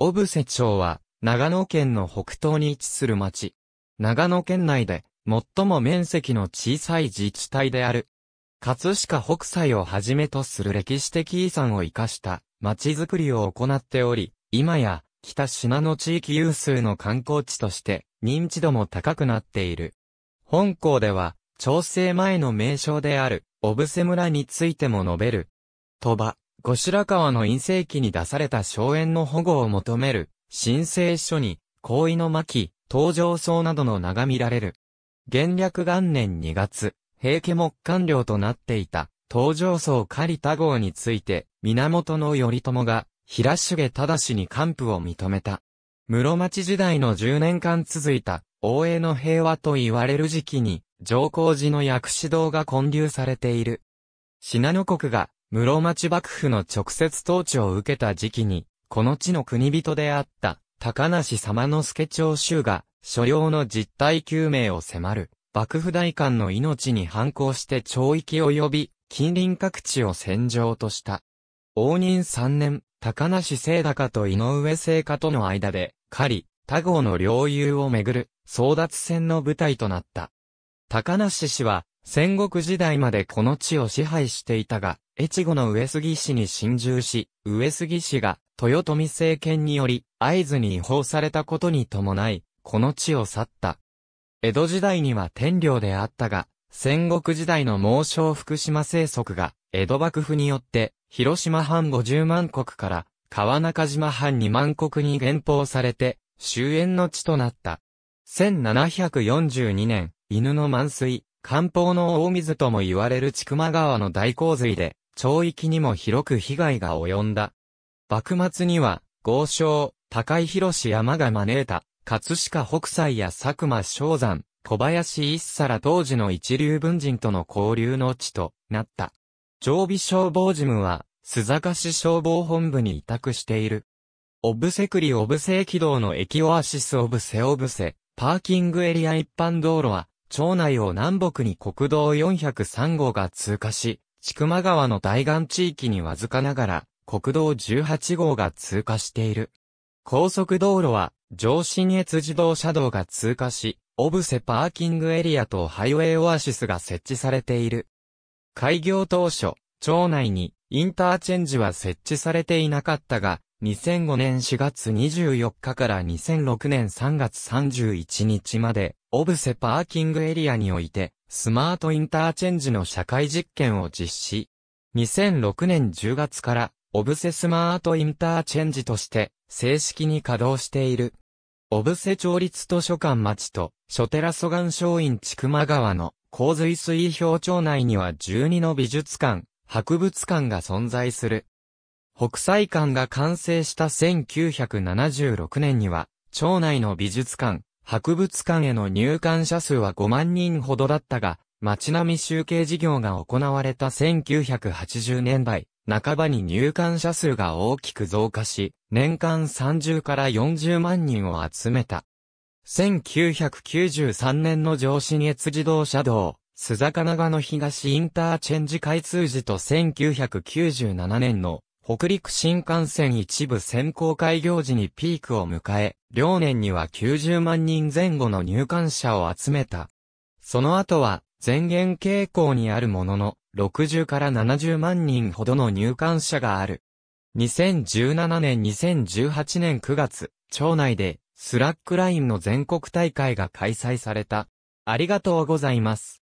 小布施町は、長野県の北東に位置する町。長野県内で、最も面積の小さい自治体である。葛飾北斎をはじめとする歴史的遺産を活かした、町づくりを行っており、今や、北島の地域有数の観光地として、認知度も高くなっている。本校では、調整前の名称である、小布施村についても述べる。鳥羽、後白河の陰性期に出された荘園の保護を求める、申請書に、行為の巻、登場層などの名が見られる。元略元年2月、平家木官僚となっていた、登場層狩田号について、源頼朝が、平重忠に官府を認めた。室町時代の10年間続いた、大江の平和と言われる時期に、上皇寺の薬師堂が建立されている。信濃国が、室町幕府の直接統治を受けた時期に、この地の国人であった、高梨様之助長州が、所領の実態究明を迫る、幕府大官の命に反抗して懲役を呼び、近隣各地を戦場とした。応仁三年、高梨聖高と井上聖華との間で、狩り、他号の領有をめぐる、争奪戦の舞台となった。高梨氏は、戦国時代までこの地を支配していたが、越後の上杉氏に侵入し、上杉氏が豊臣政権により合図に違法されたことに伴い、この地を去った。江戸時代には天領であったが、戦国時代の猛将福島生則が、江戸幕府によって、広島藩50万国から、川中島藩2万国に減俸されて、終焉の地となった。1742年、犬の満水、漢方の大水とも言われる千曲川の大洪水で、町域にも広く被害が及んだ。幕末には、豪商、高井博山が招いた、葛飾北斎や佐久間昭山、小林一皿当時の一流文人との交流の地となった。常備消防事務は、須坂市消防本部に委託している。オブセクリオブセ駅道の駅オアシスオブセオブセ、パーキングエリア一般道路は、町内を南北に国道403号が通過し、千曲川の対岸地域にわずかながら、国道18号が通過している。高速道路は、上信越自動車道が通過し、オブセパーキングエリアとハイウェイオアシスが設置されている。開業当初、町内にインターチェンジは設置されていなかったが、2005年4月24日から2006年3月31日まで、オブセパーキングエリアにおいて、スマートインターチェンジの社会実験を実施。2006年10月から、オブセスマートインターチェンジとして、正式に稼働している。オブセ町立図書館町と、書寺蘇岩松院千曲川の洪水水表町内には12の美術館、博物館が存在する。北斎館が完成した1976年には、町内の美術館、博物館への入館者数は5万人ほどだったが、町並み集計事業が行われた1980年代、半ばに入館者数が大きく増加し、年間30から40万人を集めた。1993年の上信越自動車道、須坂長の東インターチェンジ開通時と1997年の北陸新幹線一部先行開業時にピークを迎え、両年には90万人前後の入館者を集めた。その後は、前言傾向にあるものの、60から70万人ほどの入館者がある。2017年2018年9月、町内で、スラックラインの全国大会が開催された。ありがとうございます。